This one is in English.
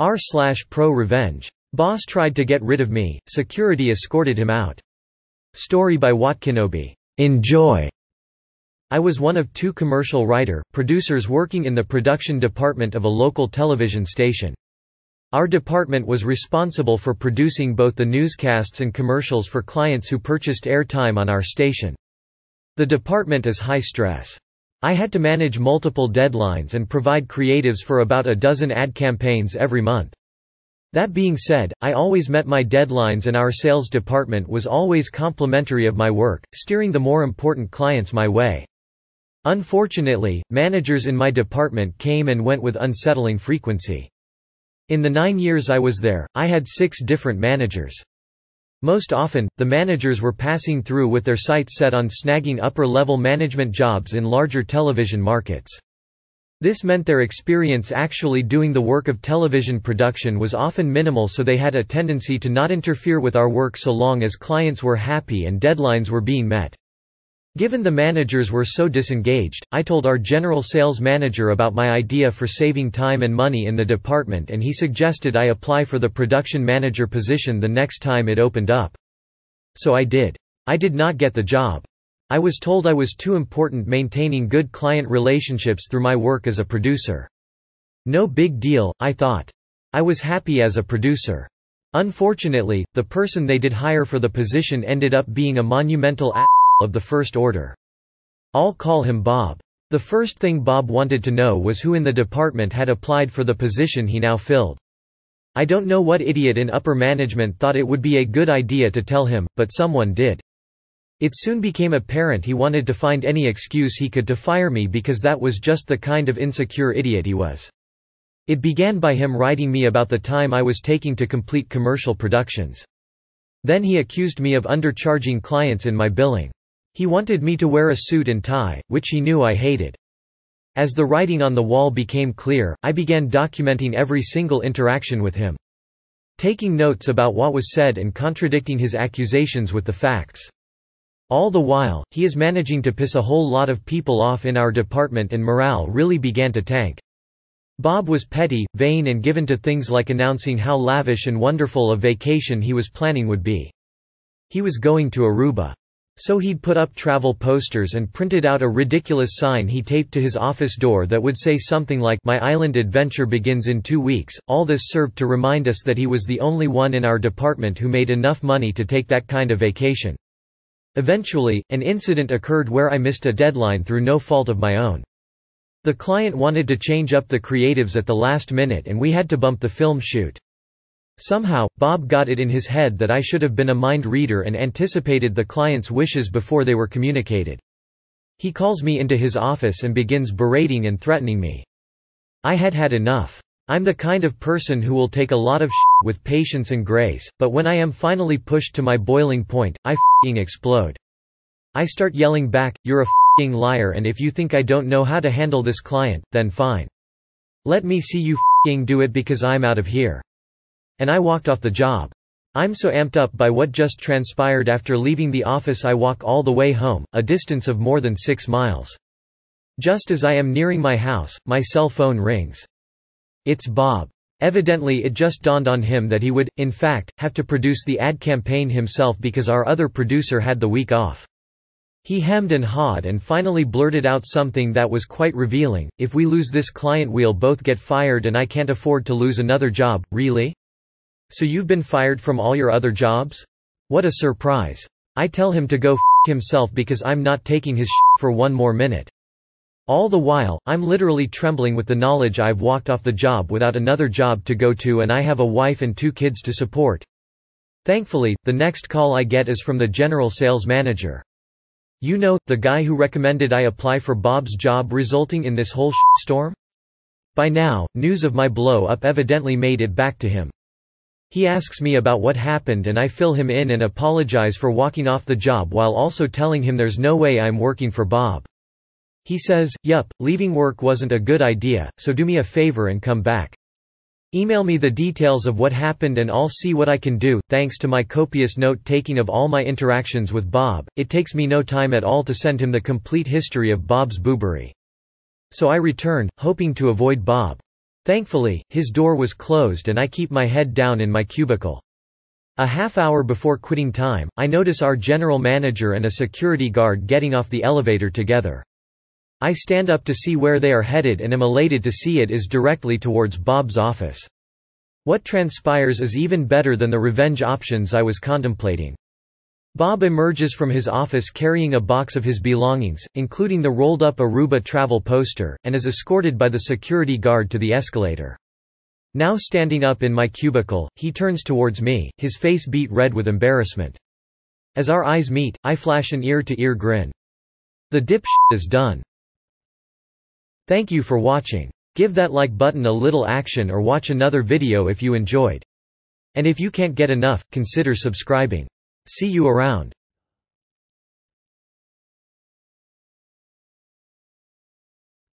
R slash pro revenge. Boss tried to get rid of me, security escorted him out. Story by Watkinobi. Enjoy. I was one of two commercial writer, producers working in the production department of a local television station. Our department was responsible for producing both the newscasts and commercials for clients who purchased airtime on our station. The department is high stress. I had to manage multiple deadlines and provide creatives for about a dozen ad campaigns every month. That being said, I always met my deadlines and our sales department was always complimentary of my work, steering the more important clients my way. Unfortunately, managers in my department came and went with unsettling frequency. In the nine years I was there, I had six different managers. Most often, the managers were passing through with their sights set on snagging upper-level management jobs in larger television markets. This meant their experience actually doing the work of television production was often minimal so they had a tendency to not interfere with our work so long as clients were happy and deadlines were being met. Given the managers were so disengaged, I told our general sales manager about my idea for saving time and money in the department and he suggested I apply for the production manager position the next time it opened up. So I did. I did not get the job. I was told I was too important maintaining good client relationships through my work as a producer. No big deal, I thought. I was happy as a producer. Unfortunately, the person they did hire for the position ended up being a monumental a- of the First Order. I'll call him Bob. The first thing Bob wanted to know was who in the department had applied for the position he now filled. I don't know what idiot in upper management thought it would be a good idea to tell him, but someone did. It soon became apparent he wanted to find any excuse he could to fire me because that was just the kind of insecure idiot he was. It began by him writing me about the time I was taking to complete commercial productions. Then he accused me of undercharging clients in my billing. He wanted me to wear a suit and tie, which he knew I hated. As the writing on the wall became clear, I began documenting every single interaction with him. Taking notes about what was said and contradicting his accusations with the facts. All the while, he is managing to piss a whole lot of people off in our department and morale really began to tank. Bob was petty, vain and given to things like announcing how lavish and wonderful a vacation he was planning would be. He was going to Aruba. So he'd put up travel posters and printed out a ridiculous sign he taped to his office door that would say something like My island adventure begins in two weeks. All this served to remind us that he was the only one in our department who made enough money to take that kind of vacation. Eventually, an incident occurred where I missed a deadline through no fault of my own. The client wanted to change up the creatives at the last minute and we had to bump the film shoot. Somehow, Bob got it in his head that I should have been a mind reader and anticipated the client's wishes before they were communicated. He calls me into his office and begins berating and threatening me. I had had enough. I'm the kind of person who will take a lot of sh with patience and grace, but when I am finally pushed to my boiling point, I f***ing explode. I start yelling back, you're a f***ing liar and if you think I don't know how to handle this client, then fine. Let me see you f***ing do it because I'm out of here. And I walked off the job. I'm so amped up by what just transpired after leaving the office I walk all the way home, a distance of more than six miles. Just as I am nearing my house, my cell phone rings. It's Bob. Evidently it just dawned on him that he would, in fact, have to produce the ad campaign himself because our other producer had the week off. He hemmed and hawed and finally blurted out something that was quite revealing, if we lose this client we'll both get fired and I can't afford to lose another job, really? So you've been fired from all your other jobs? What a surprise. I tell him to go f himself because I'm not taking his sh for one more minute. All the while, I'm literally trembling with the knowledge I've walked off the job without another job to go to and I have a wife and two kids to support. Thankfully, the next call I get is from the general sales manager. You know, the guy who recommended I apply for Bob's job resulting in this whole storm? By now, news of my blow up evidently made it back to him. He asks me about what happened and I fill him in and apologize for walking off the job while also telling him there's no way I'm working for Bob. He says, yup, leaving work wasn't a good idea, so do me a favor and come back. Email me the details of what happened and I'll see what I can do. Thanks to my copious note taking of all my interactions with Bob, it takes me no time at all to send him the complete history of Bob's boobery. So I return, hoping to avoid Bob. Thankfully, his door was closed and I keep my head down in my cubicle. A half hour before quitting time, I notice our general manager and a security guard getting off the elevator together. I stand up to see where they are headed and am elated to see it is directly towards Bob's office. What transpires is even better than the revenge options I was contemplating. Bob emerges from his office carrying a box of his belongings, including the rolled-up Aruba travel poster, and is escorted by the security guard to the escalator. Now standing up in my cubicle, he turns towards me, his face beat red with embarrassment. As our eyes meet, I flash an ear-to-ear -ear grin. The dipshit is done. Thank you for watching. Give that like button a little action or watch another video if you enjoyed. And if you can't get enough, consider subscribing. See you around